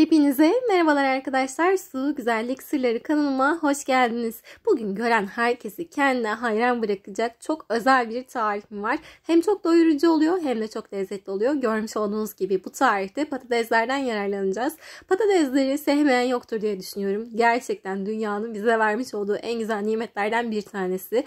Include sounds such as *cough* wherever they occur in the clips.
Hepinize merhabalar arkadaşlar. Su Güzellik Sırları kanalıma hoş geldiniz. Bugün gören herkesi kendine hayran bırakacak çok özel bir tarifim var. Hem çok doyurucu oluyor hem de çok lezzetli oluyor. Görmüş olduğunuz gibi bu tarifte patateslerden yararlanacağız. Patatesleri sevmeyen yoktur diye düşünüyorum. Gerçekten dünyanın bize vermiş olduğu en güzel nimetlerden bir tanesi.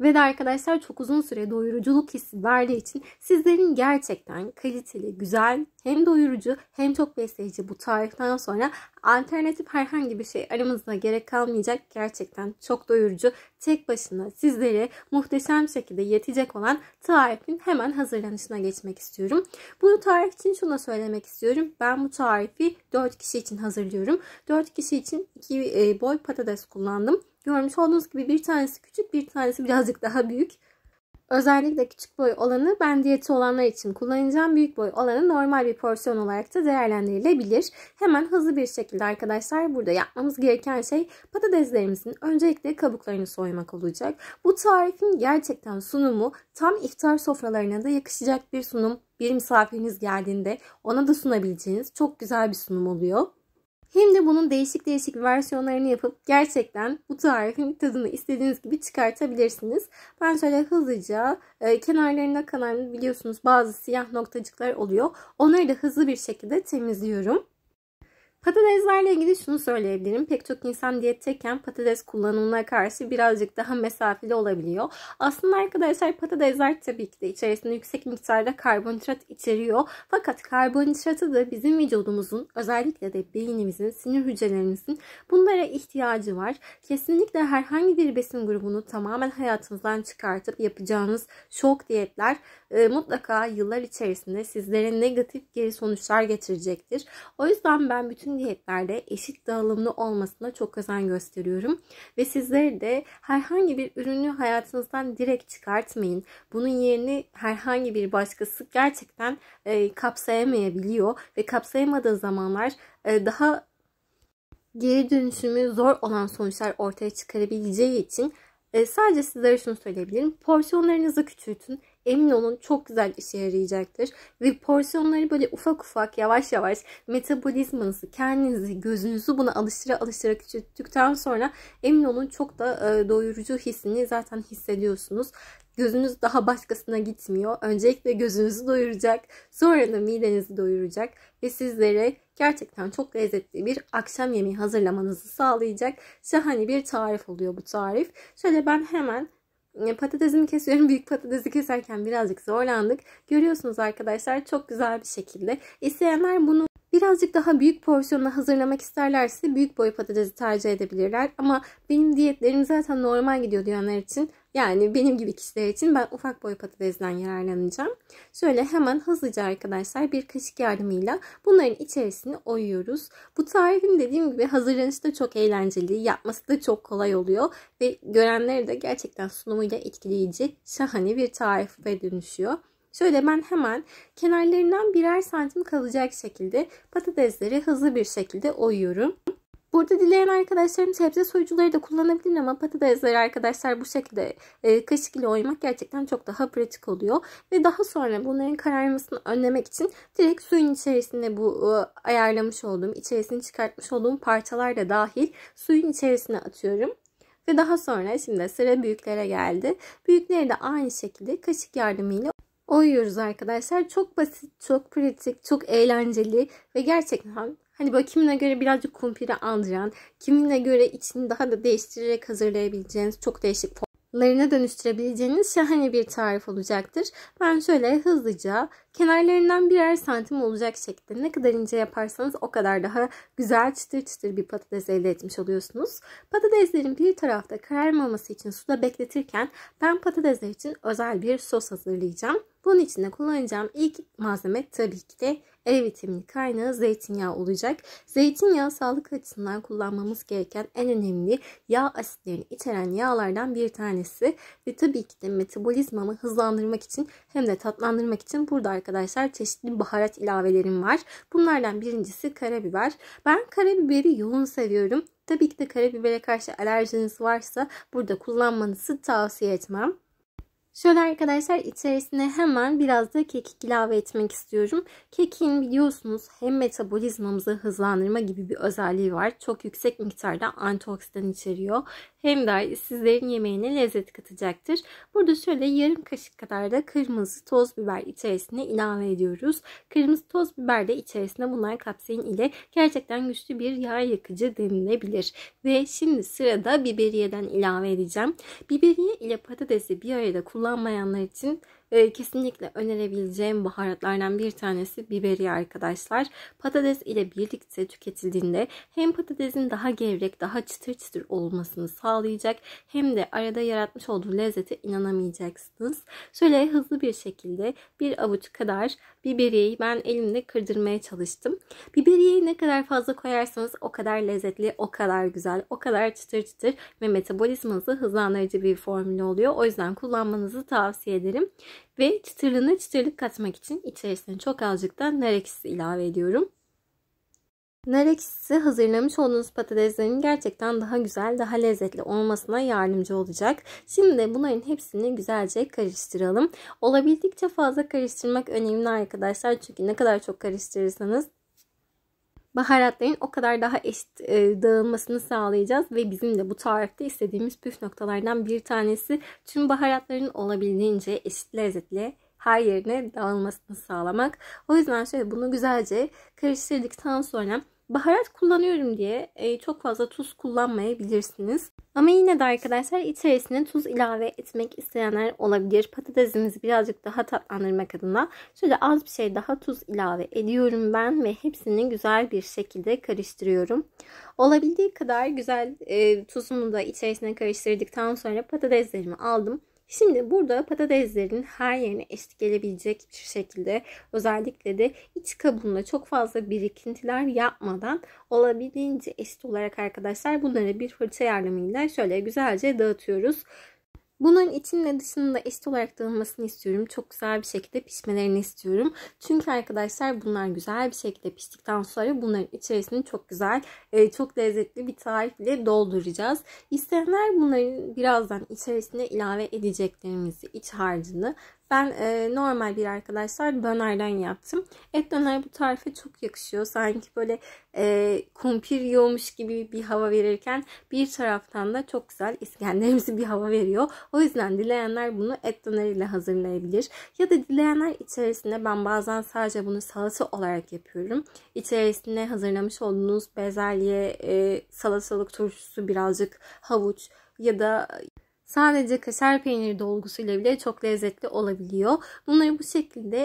Ve de arkadaşlar çok uzun süre doyuruculuk hissi verdiği için sizlerin gerçekten kaliteli, güzel, hem doyurucu hem çok besleyici bu tariften sonra alternatif herhangi bir şey aramızda gerek kalmayacak. Gerçekten çok doyurucu, tek başına sizlere muhteşem şekilde yetecek olan tarifin hemen hazırlanışına geçmek istiyorum. Bu tarif için şunu söylemek istiyorum. Ben bu tarifi 4 kişi için hazırlıyorum. 4 kişi için 2 e, boy patates kullandım. Görmüş olduğunuz gibi bir tanesi küçük bir tanesi birazcık daha büyük. Özellikle küçük boy olanı ben diyeti olanlar için kullanacağım. Büyük boy olanı normal bir porsiyon olarak da değerlendirilebilir. Hemen hızlı bir şekilde arkadaşlar burada yapmamız gereken şey patateslerimizin öncelikle kabuklarını soymak olacak. Bu tarifin gerçekten sunumu tam iftar sofralarına da yakışacak bir sunum. Bir misafiriniz geldiğinde ona da sunabileceğiniz çok güzel bir sunum oluyor. Hem de bunun değişik değişik versiyonlarını yapıp gerçekten bu tarifin tadını istediğiniz gibi çıkartabilirsiniz. Ben şöyle hızlıca e, kenarlarına kalan biliyorsunuz bazı siyah noktacıklar oluyor. Onları da hızlı bir şekilde temizliyorum. Patateslerle ilgili şunu söyleyebilirim. Pek çok insan diyetteyken patates kullanımına karşı birazcık daha mesafeli olabiliyor. Aslında arkadaşlar patatesler tabii ki de içerisinde yüksek miktarda karbonhidrat içeriyor. Fakat karbonhidratı da bizim vücudumuzun özellikle de beynimizin, sinir hücrelerimizin bunlara ihtiyacı var. Kesinlikle herhangi bir besin grubunu tamamen hayatımızdan çıkartıp yapacağınız şok diyetler e, mutlaka yıllar içerisinde sizlere negatif geri sonuçlar getirecektir. O yüzden ben bütün bütün diyetlerde eşit dağılımlı olmasına çok özen gösteriyorum. Ve sizleri de herhangi bir ürünü hayatınızdan direkt çıkartmayın. Bunun yerini herhangi bir başkası gerçekten e, kapsayamayabiliyor. Ve kapsayamadığı zamanlar e, daha geri dönüşümü zor olan sonuçlar ortaya çıkarabileceği için e, sadece sizlere şunu söyleyebilirim. Porsiyonlarınızı küçültün emin olun çok güzel işe yarayacaktır. Ve porsiyonları böyle ufak ufak yavaş yavaş metabolizmanızı, kendinizi, gözünüzü buna alıştıra alıştıra küçülttükten sonra emin olun çok da e, doyurucu hissini zaten hissediyorsunuz. Gözünüz daha başkasına gitmiyor. Öncelikle gözünüzü doyuracak, sonra da midenizi doyuracak ve sizlere gerçekten çok lezzetli bir akşam yemeği hazırlamanızı sağlayacak şahane bir tarif oluyor bu tarif. Şöyle ben hemen e, patatesimi kesiyorum. *laughs* Büyük patatesi keserken birazcık zorlandık. Görüyorsunuz arkadaşlar çok güzel bir şekilde. İsteyenler bunu birazcık daha büyük porsiyonla hazırlamak isterlerse büyük boy patatesi tercih edebilirler. Ama benim diyetlerim zaten normal gidiyor diyenler için yani benim gibi kişiler için ben ufak boy patatesden yararlanacağım. Şöyle hemen hızlıca arkadaşlar bir kaşık yardımıyla bunların içerisini oyuyoruz. Bu tarifin dediğim gibi hazırlanışı da çok eğlenceli, yapması da çok kolay oluyor ve görenleri de gerçekten sunumuyla etkileyici, şahane bir tarif tarife dönüşüyor. Şöyle ben hemen kenarlarından birer santim kalacak şekilde patatesleri hızlı bir şekilde oyuyorum. Burada dileyen arkadaşlarım sebze soyucuları da kullanabilir ama patatesleri arkadaşlar bu şekilde e, kaşık ile oymak gerçekten çok daha pratik oluyor. Ve daha sonra bunların kararmasını önlemek için direkt suyun içerisinde bu e, ayarlamış olduğum, içerisini çıkartmış olduğum parçalar da dahil suyun içerisine atıyorum. Ve daha sonra şimdi sıra büyüklere geldi. Büyükleri de aynı şekilde kaşık yardımıyla oyuyoruz arkadaşlar. Çok basit, çok pratik, çok eğlenceli ve gerçekten hani böyle kimine göre birazcık kumpiri andıran, kimine göre içini daha da değiştirerek hazırlayabileceğiniz çok değişik larına dönüştürebileceğiniz şahane bir tarif olacaktır. Ben şöyle hızlıca kenarlarından birer santim olacak şekilde ne kadar ince yaparsanız o kadar daha güzel çıtır çıtır bir patates elde etmiş oluyorsunuz. Patateslerin bir tarafta kararmaması için suda bekletirken ben patatesler için özel bir sos hazırlayacağım. Bunun için de kullanacağım ilk malzeme tabii ki de E vitamini kaynağı zeytinyağı olacak. Zeytinyağı sağlık açısından kullanmamız gereken en önemli yağ asitlerini içeren yağlardan bir tanesi. Ve tabii ki de metabolizmamı hızlandırmak için hem de tatlandırmak için burada arkadaşlar çeşitli baharat ilavelerim var. Bunlardan birincisi karabiber. Ben karabiberi yoğun seviyorum. Tabii ki de karabibere karşı alerjiniz varsa burada kullanmanızı tavsiye etmem. Şöyle arkadaşlar içerisine hemen biraz da kekik ilave etmek istiyorum. Kekin biliyorsunuz hem metabolizmamızı hızlandırma gibi bir özelliği var. Çok yüksek miktarda antioksidan içeriyor. Hem de sizlerin yemeğine lezzet katacaktır. Burada şöyle yarım kaşık kadar da kırmızı toz biber içerisine ilave ediyoruz. Kırmızı toz biber de içerisine bunlar kapsein ile gerçekten güçlü bir yağ yakıcı denilebilir. Ve şimdi sırada biberiyeden ilave edeceğim. Biberiye ile patatesi bir arada kullanabilirsiniz kullanmayanlar için ee, kesinlikle önerebileceğim baharatlardan bir tanesi biberi arkadaşlar. Patates ile birlikte tüketildiğinde hem patatesin daha gevrek, daha çıtır çıtır olmasını sağlayacak hem de arada yaratmış olduğu lezzete inanamayacaksınız. Şöyle hızlı bir şekilde bir avuç kadar biberiyeyi ben elimle kırdırmaya çalıştım. Biberiye ne kadar fazla koyarsanız o kadar lezzetli, o kadar güzel, o kadar çıtır çıtır ve metabolizmanızı hızlandırıcı bir formül oluyor. O yüzden kullanmanızı tavsiye ederim. Ve çıtırlığına çıtırlık katmak için içerisine çok azıcıktan nar ekşisi ilave ediyorum. Nar ekşisi hazırlamış olduğunuz patateslerin gerçekten daha güzel, daha lezzetli olmasına yardımcı olacak. Şimdi bunların hepsini güzelce karıştıralım. Olabildikçe fazla karıştırmak önemli arkadaşlar. Çünkü ne kadar çok karıştırırsanız baharatların o kadar daha eşit e, dağılmasını sağlayacağız ve bizim de bu tarifte istediğimiz püf noktalardan bir tanesi tüm baharatların olabildiğince eşit lezzetli her yerine dağılmasını sağlamak. O yüzden şöyle bunu güzelce karıştırdıktan sonra Baharat kullanıyorum diye e, çok fazla tuz kullanmayabilirsiniz. Ama yine de arkadaşlar içerisine tuz ilave etmek isteyenler olabilir. Patatesimizi birazcık daha tatlandırmak adına şöyle az bir şey daha tuz ilave ediyorum ben ve hepsini güzel bir şekilde karıştırıyorum. Olabildiği kadar güzel e, tuzumu da içerisine karıştırdıktan sonra patateslerimi aldım. Şimdi burada patateslerin her yerine eşit gelebilecek bir şekilde özellikle de iç kabuğunda çok fazla birikintiler yapmadan olabildiğince eşit olarak arkadaşlar bunları bir fırça yardımıyla şöyle güzelce dağıtıyoruz. Bunların içinde dışında eşit olarak dağılmasını istiyorum. Çok güzel bir şekilde pişmelerini istiyorum. Çünkü arkadaşlar bunlar güzel bir şekilde piştikten sonra bunların içerisini çok güzel, e, çok lezzetli bir tarifle dolduracağız. İsteyenler bunların birazdan içerisine ilave edeceklerimizi, iç harcını ben e, normal bir arkadaşlar dönerden yaptım. Et döner bu tarife çok yakışıyor. Sanki böyle e, kumpir yiyormuş gibi bir hava verirken bir taraftan da çok güzel iskenderimizi bir hava veriyor. O yüzden dileyenler bunu et döneriyle hazırlayabilir. Ya da dileyenler içerisinde ben bazen sadece bunu salata olarak yapıyorum. İçerisine hazırlamış olduğunuz bezelye, e, salatalık turşusu, birazcık havuç ya da Sadece kaşar peyniri dolgusuyla bile çok lezzetli olabiliyor. Bunları bu şekilde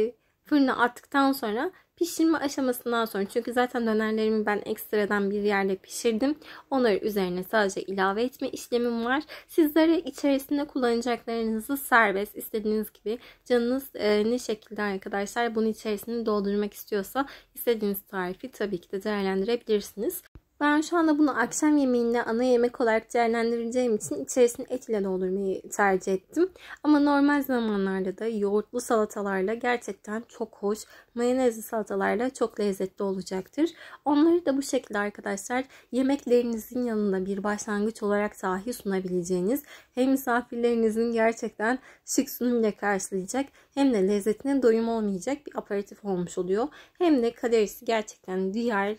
e, fırına attıktan sonra pişirme aşamasından sonra çünkü zaten dönerlerimi ben ekstradan bir yerde pişirdim. Onları üzerine sadece ilave etme işlemim var. Sizlere içerisinde kullanacaklarınızı serbest istediğiniz gibi canınız e, ne şekilde arkadaşlar bunun içerisini doldurmak istiyorsa istediğiniz tarifi tabii ki de değerlendirebilirsiniz. Ben şu anda bunu akşam yemeğinde ana yemek olarak değerlendireceğim için içerisini et ile doldurmayı tercih ettim. Ama normal zamanlarda da yoğurtlu salatalarla gerçekten çok hoş, mayonezli salatalarla çok lezzetli olacaktır. Onları da bu şekilde arkadaşlar yemeklerinizin yanında bir başlangıç olarak dahi sunabileceğiniz hem misafirlerinizin gerçekten şık sunumla karşılayacak hem de lezzetine doyum olmayacak bir aperatif olmuş oluyor. Hem de kalorisi gerçekten diğer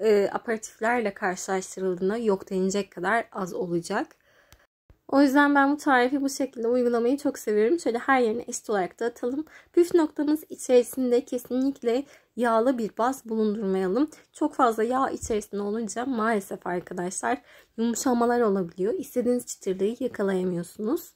e, aperatiflerle karşılaştırıldığında yok denecek kadar az olacak. O yüzden ben bu tarifi bu şekilde uygulamayı çok seviyorum. Şöyle her yerine eşit olarak dağıtalım. Püf noktamız içerisinde kesinlikle yağlı bir baz bulundurmayalım. Çok fazla yağ içerisinde olunca maalesef arkadaşlar yumuşamalar olabiliyor. İstediğiniz çıtırlığı yakalayamıyorsunuz.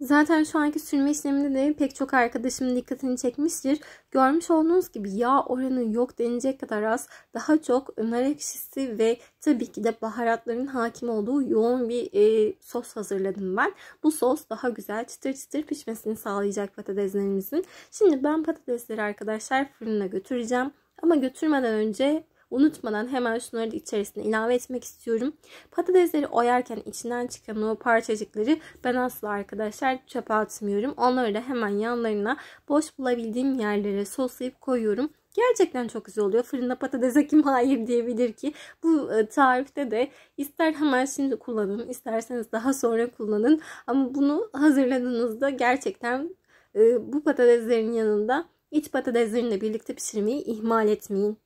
Zaten şu anki sürme işleminde de pek çok arkadaşımın dikkatini çekmiştir. Görmüş olduğunuz gibi yağ oranı yok denecek kadar az. Daha çok nar ekşisi ve tabii ki de baharatların hakim olduğu yoğun bir e, sos hazırladım ben. Bu sos daha güzel çıtır çıtır pişmesini sağlayacak patateslerimizin. Şimdi ben patatesleri arkadaşlar fırına götüreceğim. Ama götürmeden önce Unutmadan hemen şunları da içerisine ilave etmek istiyorum. Patatesleri oyarken içinden çıkan o parçacıkları ben asla arkadaşlar çöpe atmıyorum. Onları da hemen yanlarına boş bulabildiğim yerlere soslayıp koyuyorum. Gerçekten çok güzel oluyor. Fırında patatese kim hayır diyebilir ki? Bu e, tarifte de ister hemen şimdi kullanın, isterseniz daha sonra kullanın. Ama bunu hazırladığınızda gerçekten e, bu patateslerin yanında iç patateslerini de birlikte pişirmeyi ihmal etmeyin.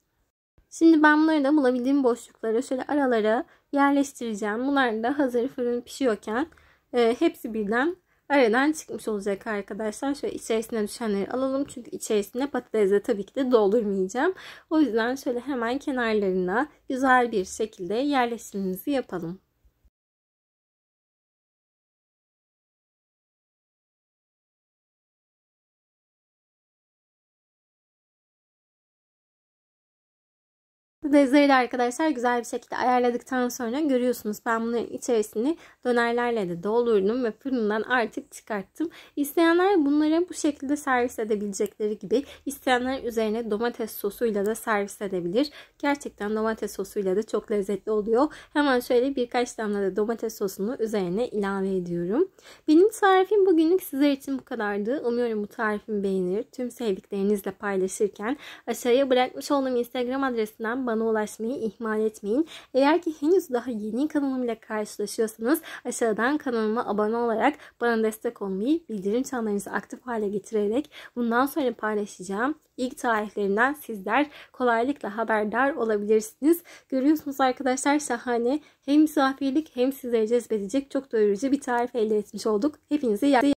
Şimdi ben bunları da bulabildiğim boşluklara şöyle aralara yerleştireceğim. Bunlar da hazır fırın pişiyorken e, hepsi birden aradan çıkmış olacak arkadaşlar. Şöyle içerisine düşenleri alalım. Çünkü içerisine patatesle tabii ki de doldurmayacağım. O yüzden şöyle hemen kenarlarına güzel bir şekilde yerleştirmemizi yapalım. Bezleri arkadaşlar güzel bir şekilde ayarladıktan sonra görüyorsunuz ben bunların içerisini dönerlerle de doldurdum ve fırından artık çıkarttım. İsteyenler bunları bu şekilde servis edebilecekleri gibi isteyenler üzerine domates sosuyla da servis edebilir. Gerçekten domates sosuyla da çok lezzetli oluyor. Hemen şöyle birkaç damla da domates sosunu üzerine ilave ediyorum. Benim tarifim bugünlük sizler için bu kadardı. Umuyorum bu tarifimi beğenir. Tüm sevdiklerinizle paylaşırken aşağıya bırakmış olduğum instagram adresinden bana bana ulaşmayı ihmal etmeyin. Eğer ki henüz daha yeni kanalımla karşılaşıyorsanız aşağıdan kanalıma abone olarak bana destek olmayı, bildirim çanlarınızı aktif hale getirerek bundan sonra paylaşacağım ilk tarihlerinden sizler kolaylıkla haberdar olabilirsiniz. Görüyorsunuz arkadaşlar şahane hem misafirlik hem sizleri cezbedecek çok doyurucu bir tarif elde etmiş olduk. Hepinize iyi